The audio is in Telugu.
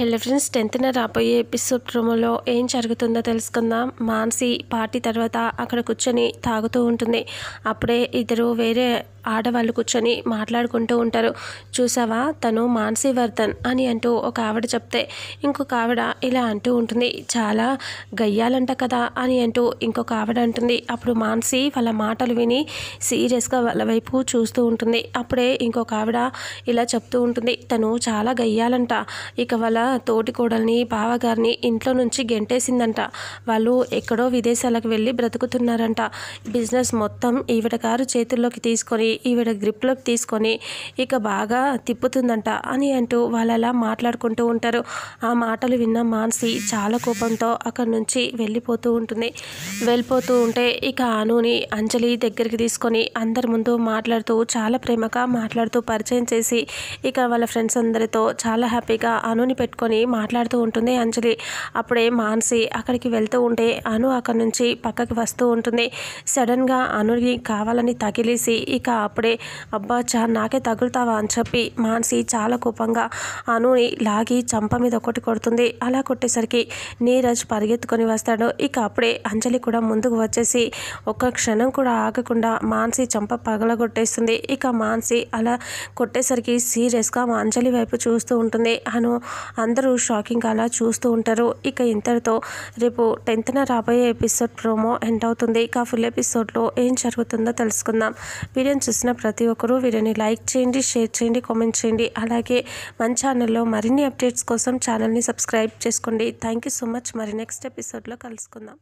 హలో ఫ్రెండ్స్ టెన్త్న రాబోయే ఎపిసోడ్ రూమ్లో ఏం జరుగుతుందో తెలుసుకుందాం మాన్సి పార్టీ తర్వాత అక్కడ కూర్చొని తాగుతూ ఉంటుంది అప్పుడే ఇద్దరు వేరే ఆడవాళ్ళు కూర్చొని మాట్లాడుకుంటూ ఉంటారు చూసావా తను మాన్సీవర్ధన్ అని అంటూ ఒక ఆవిడ చెప్తే ఇంకొక ఆవిడ ఇలా అంటూ ఉంటుంది చాలా గయ్యాలంట కదా అని అంటూ ఇంకొక ఆవిడ అంటుంది అప్పుడు మాన్సి వాళ్ళ మాటలు విని సీరియస్గా వాళ్ళ వైపు చూస్తూ ఉంటుంది అప్పుడే ఇంకొక ఆవిడ ఇలా చెప్తూ ఉంటుంది తను చాలా గయ్యాలంట ఇక వాళ్ళ తోటి కోడల్ని బావగారిని ఇంట్లో నుంచి గెంటేసిందంట వాళ్ళు ఎక్కడో విదేశాలకు వెళ్ళి బ్రతుకుతున్నారంట బిజినెస్ మొత్తం ఈవిడ గారు చేతుల్లోకి తీసుకొని ఈవిడ గ్రిప్లోకి తీసుకొని ఇక బాగా తిప్పుతుందంట అని అంటూ వాళ్ళు అలా మాట్లాడుకుంటూ ఉంటారు ఆ మాటలు విన్న మాన్సి చాలా కోపంతో అక్కడి నుంచి వెళ్ళిపోతూ ఉంటుంది వెళ్ళిపోతూ ఉంటే ఇక ఆనుని అంజలి దగ్గరికి తీసుకొని అందరి ముందు మాట్లాడుతూ చాలా ప్రేమగా మాట్లాడుతూ పరిచయం చేసి ఇక వాళ్ళ ఫ్రెండ్స్ అందరితో చాలా హ్యాపీగా అనుని పెట్టుకొని మాట్లాడుతూ ఉంటుంది అంజలి అప్పుడే మాన్సి అక్కడికి వెళ్తూ ఉంటే అను అక్కడి నుంచి పక్కకి వస్తూ ఉంటుంది సడన్గా అనుని కావాలని తగిలేసి ఇక అప్పుడే అబ్బా చా నాకే తగులుతావా అని చెప్పి మానసి చాలా కోపంగా అనుని లాగి చంప మీద ఒకటి కొడుతుంది అలా కొట్టేసరికి నీరజ్ పరిగెత్తుకొని వస్తాడు ఇక అప్పుడే అంజలి కూడా ముందుకు వచ్చేసి ఒక్క క్షణం కూడా ఆగకుండా మాన్సి చంప పగలగొట్టేస్తుంది ఇక మాన్సి అలా కొట్టేసరికి సీరియస్గా అంజలి వైపు చూస్తూ ఉంటుంది అను అందరూ షాకింగ్ అలా చూస్తూ ఉంటారు ఇక ఇంతటితో రేపు టెన్త్న రాబోయే ఎపిసోడ్ ప్రోమో ఎండ్ అవుతుంది ఇక ఫుల్ ఎపిసోడ్లో ఏం జరుగుతుందో తెలుసుకుందాం వీడియోని చూసిన ప్రతి ఒక్కరూ వీడియోని లైక్ చేయండి షేర్ చేయండి కామెంట్ చేయండి అలాగే మన ఛానల్లో మరిన్ని అప్డేట్స్ కోసం ఛానల్ని సబ్స్క్రైబ్ చేసుకోండి థ్యాంక్ సో మచ్ మరి నెక్స్ట్ ఎపిసోడ్లో కలుసుకుందాం